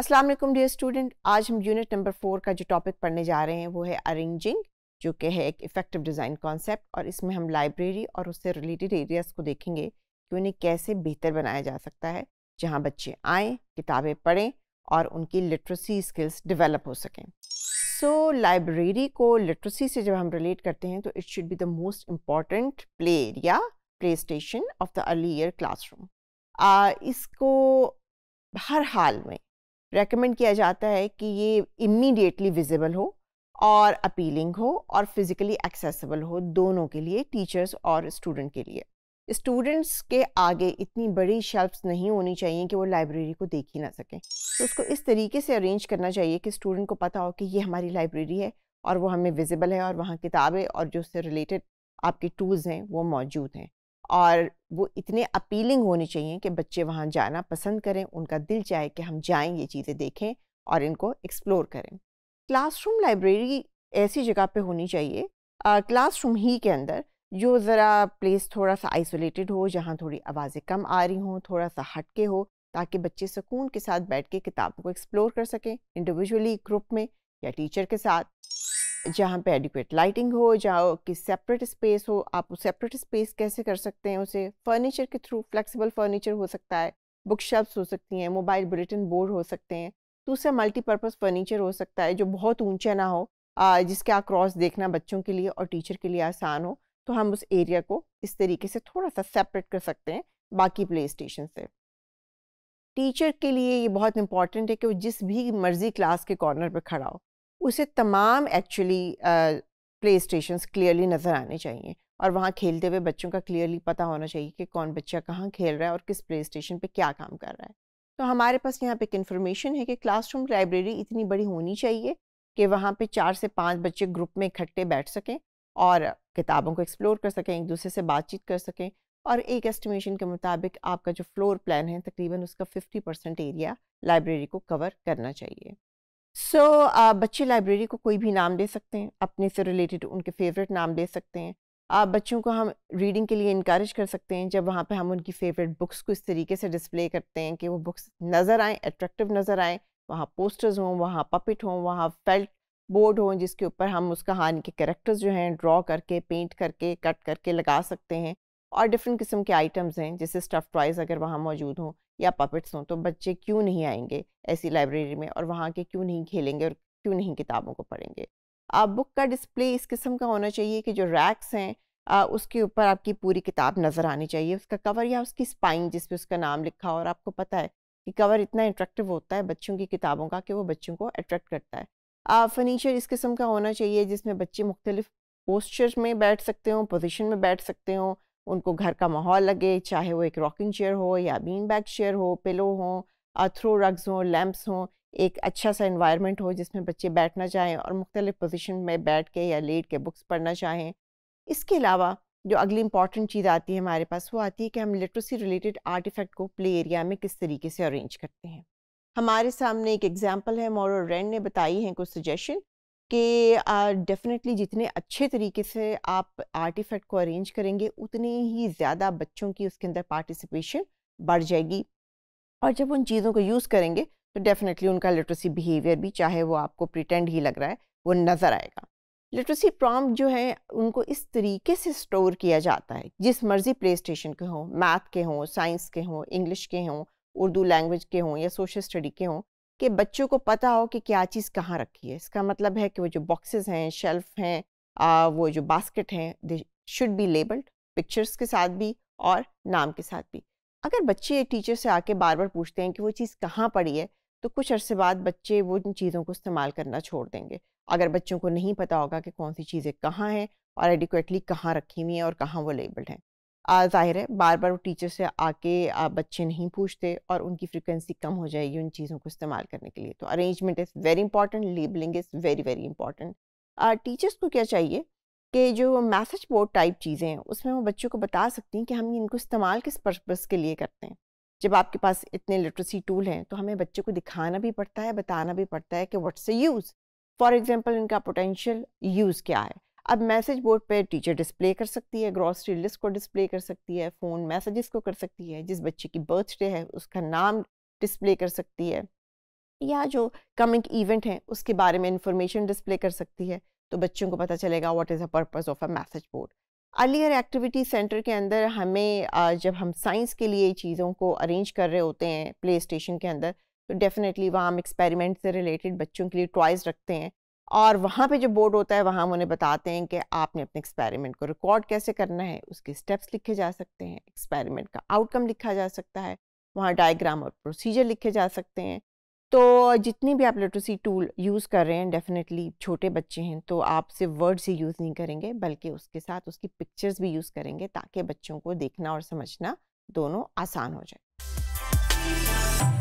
अस्सलाम वालेकुम dear student आज हम यूनिट नंबर फोर का जो टॉपिक पढ़ने जा रहे हैं वो है अरेंजिंग जो कि है एक इफ़ेक्टिव डिज़ाइन कॉन्सेप्ट और इसमें हम लाइब्रेरी और उससे रिलेटेड एरियाज़ को देखेंगे कि उन्हें कैसे बेहतर बनाया जा सकता है जहाँ बच्चे आएँ किताबें पढ़ें और उनकी लिटरेसी स्किल्स डिवेलप हो सकें सो लाइब्रेरी को लिटरेसी से जब हम रिलेट करते हैं तो it should be the most important play area play station of the early year classroom इसको हर हाल में रेकमेंड किया जाता है कि ये इमीडिएटली विजिबल हो और अपीलिंग हो और फिज़िकली एक्सेसिबल हो दोनों के लिए टीचर्स और स्टूडेंट के लिए स्टूडेंट्स के आगे इतनी बड़ी शेल्फ्स नहीं होनी चाहिए कि वो लाइब्रेरी को देख ही ना सकें तो उसको इस तरीके से अरेंज करना चाहिए कि स्टूडेंट को पता हो कि ये हमारी लाइब्रेरी है और वो हमें विजिबल है और वहाँ किताबें और जो उससे रिलेटेड आपके टूल्स हैं वो मौजूद हैं और वो इतने अपीलिंग होने चाहिए कि बच्चे वहाँ जाना पसंद करें उनका दिल चाहे कि हम जाएं ये चीज़ें देखें और इनको एक्सप्लोर करें क्लासरूम लाइब्रेरी ऐसी जगह पे होनी चाहिए क्लासरूम ही के अंदर जो ज़रा प्लेस थोड़ा सा आइसोलेटेड हो जहाँ थोड़ी आवाज़ें कम आ रही हों थोड़ा सा हटके हो ताकि बच्चे सुकून के साथ बैठ के किताबों को एक्सप्लोर कर सकें इंडिविजुअली ग्रुप में या टीचर के साथ जहाँ पे एडिक्वेट लाइटिंग हो जहाँ कि सेपरेट स्पेस हो आप उस सेपरेट स्पेस कैसे कर सकते हैं उसे फर्नीचर के थ्रू फ्लेक्सिबल फर्नीचर हो सकता है बुक शेल्फ्स हो सकती हैं मोबाइल बुलेटिन बोर्ड हो सकते हैं दूसरा मल्टीपर्पज़ फर्नीचर हो सकता है जो बहुत ऊंचा ना हो जिसके अक्रॉस देखना बच्चों के लिए और टीचर के लिए आसान हो तो हम उस एरिया को इस तरीके से थोड़ा सा सेपरेट कर सकते हैं बाकी प्ले स्टेशन से टीचर के लिए ये बहुत इंपॉर्टेंट है कि वो जिस भी मर्जी क्लास के कॉर्नर पर खड़ा हो उसे तमाम एक्चुअली प्ले स्टेशन क्लियरली नज़र आने चाहिए और वहाँ खेलते हुए बच्चों का क्लियरली पता होना चाहिए कि कौन बच्चा कहाँ खेल रहा है और किस प्ले स्टेशन पर क्या काम कर रहा है तो हमारे पास यहाँ पे एक इन्फॉर्मेशन है कि क्लासरूम लाइब्रेरी इतनी बड़ी होनी चाहिए कि वहाँ पे चार से पांच बच्चे ग्रुप में इकट्ठे बैठ सकें और किताबों को एक्सप्लोर कर सकें एक दूसरे से बातचीत कर सकें और एक एस्टिमेशन के मुताबिक आपका जो फ्लोर प्लान है तकरीबन उसका 50 परसेंट एरिया लाइब्रेरी को कवर करना चाहिए सो so, आप बच्चे लाइब्रेरी को कोई भी नाम दे सकते हैं अपने से रिलेटेड उनके फेवरेट नाम दे सकते हैं आप बच्चों को हम रीडिंग के लिए इनक्रेज कर सकते हैं जब वहाँ पे हम उनकी फेवरेट बुक्स को इस तरीके से डिस्प्ले करते हैं कि वो बुक्स नज़र आएँ अट्रैक्टिव नज़र आएँ वहाँ पोस्टर्स हों वहाँ पपिट हों वहाँ फेल्ट बोर्ड हों जिसके ऊपर हम उस कहानी के करेक्टर्स जो हैं ड्रॉ करके पेंट करके कट करके लगा सकते हैं और डिफरेंट किस्म के आइटम्स हैं जैसे स्टफ टॉयज़ अगर वहाँ मौजूद हों या पपेट्स हों तो बच्चे क्यों नहीं आएंगे ऐसी लाइब्रेरी में और वहाँ के क्यों नहीं खेलेंगे और क्यों नहीं किताबों को पढ़ेंगे आप बुक का डिस्प्ले इस किस्म का होना चाहिए कि जो रैक्स हैं उसके ऊपर आपकी पूरी किताब नज़र आनी चाहिए उसका कवर या उसकी स्पाइन जिस पर उसका नाम लिखा हो और आपको पता है कि कवर इतना इंट्रैक्टिव होता है बच्चों की किताबों का कि वो बच्चों को अट्रैक्ट करता है फर्नीचर इस किस्म का होना चाहिए जिसमें बच्चे मुख्तलिफ पोस्चर में बैठ सकते हों पोजिशन में बैठ सकते हों उनको घर का माहौल लगे चाहे वो एक रॉकिंग चेयर हो या बीन बैग चेयर हो पिलो हो थ्रो रग्स हो लैम्प्स हों एक अच्छा सा इन्वायरमेंट हो जिसमें बच्चे बैठना चाहें और मुख्तलिफ पोजिशन में बैठ के या लेट के बुक्स पढ़ना चाहें इसके अलावा जो अगली इंपॉर्टेंट चीज़ आती है हमारे पास वो आती है कि हम लिटरेसी रिलेटेड आर्टिफैक्ट को प्ले एरिया में किस तरीके से अरेंज करते हैं हमारे सामने एक एग्जाम्पल है मोरो रेन ने बताई है कुछ सजेशन कि डेफिनेटली जितने अच्छे तरीके से आप आर्टिफैक्ट को अरेंज करेंगे उतने ही ज़्यादा बच्चों की उसके अंदर पार्टिसिपेशन बढ़ जाएगी और जब उन चीज़ों को यूज़ करेंगे तो डेफिनेटली उनका लिटरेसी बिहेवियर भी चाहे वो आपको प्रिटेंड ही लग रहा है वो नज़र आएगा लिटरेसी प्रॉम्प्ट जो है उनको इस तरीके से स्टोर किया जाता है जिस मर्ज़ी प्ले स्टेशन के हों मैथ के हों साइंस के हों इंग्लिश के हों उर्दू लैंग्वेज के हों या सोशल स्टडी के हों कि बच्चों को पता हो कि क्या चीज़ कहाँ रखी है इसका मतलब है कि वो जो बॉक्सेस हैं शेल्फ हैं वो जो बास्केट हैं they should be labelled pictures के साथ भी और नाम के साथ भी अगर बच्चे टीचर से आके बार बार पूछते हैं कि वो चीज़ कहाँ पड़ी है तो कुछ अरसे बाद बच्चे वो उन चीज़ों को इस्तेमाल करना छोड़ देंगे अगर बच्चों को नहीं पता होगा कि कौन सी चीज़ें कहाँ हैं और एडिक्वेटली कहाँ रखी हुई हैं और कहाँ वो लेबल्ड हैं ज़ाहिर है बार बार वो टीचर से आके बच्चे नहीं पूछते और उनकी फ्रिक्वेंसी कम हो जाएगी उन चीज़ों को इस्तेमाल करने के लिए तो arrangement is very important labelling is very very important teachers को क्या चाहिए कि जो मैसेज बोर्ड टाइप चीज़ें हैं उसमें वो बच्चों को बता सकती हैं कि हम इनको इस्तेमाल किस पर्पज़ के लिए करते हैं जब आपके पास इतने लिटरेसी टूल हैं तो हमें बच्चों को दिखाना भी पड़ता है बताना भी पड़ता है कि what's a use for example इनका पोटेंशियल यूज़ क्या है अब मैसेज बोर्ड पे टीचर डिस्प्ले कर सकती है ग्रॉसरी लिस्ट को डिस्प्ले कर सकती है फ़ोन मैसेजेस को कर सकती है जिस बच्चे की बर्थडे है उसका नाम डिस्प्ले कर सकती है या जो कमिंग इवेंट है उसके बारे में इंफॉर्मेशन डिस्प्ले कर सकती है तो बच्चों को पता चलेगा what is the purpose of a message board earlier activity centre के अंदर हमें जब हम साइंस के लिए चीज़ों को अरेंज कर रहे होते हैं प्ले स्टेशन के अंदर तो डेफिनेटली वहाँ हम एक्सपेरिमेंट से रिलेटेड बच्चों के लिए टॉयज़ रखते हैं और वहाँ पे जो बोर्ड होता है वहाँ हम उन्हें बताते हैं कि आपने अपने एक्सपेरिमेंट को रिकॉर्ड कैसे करना है उसके स्टेप्स लिखे जा सकते हैं एक्सपेरिमेंट का आउटकम लिखा जा सकता है वहाँ डायग्राम और प्रोसीजर लिखे जा सकते हैं तो जितनी भी आप लिटरेसी टूल यूज़ कर रहे हैं डेफिनेटली छोटे बच्चे हैं तो आप सिर्फ वर्ड्स ही यूज़ नहीं करेंगे बल्कि उसके साथ उसकी पिक्चर्स भी यूज़ करेंगे ताकि बच्चों को देखना और समझना दोनों आसान हो जाए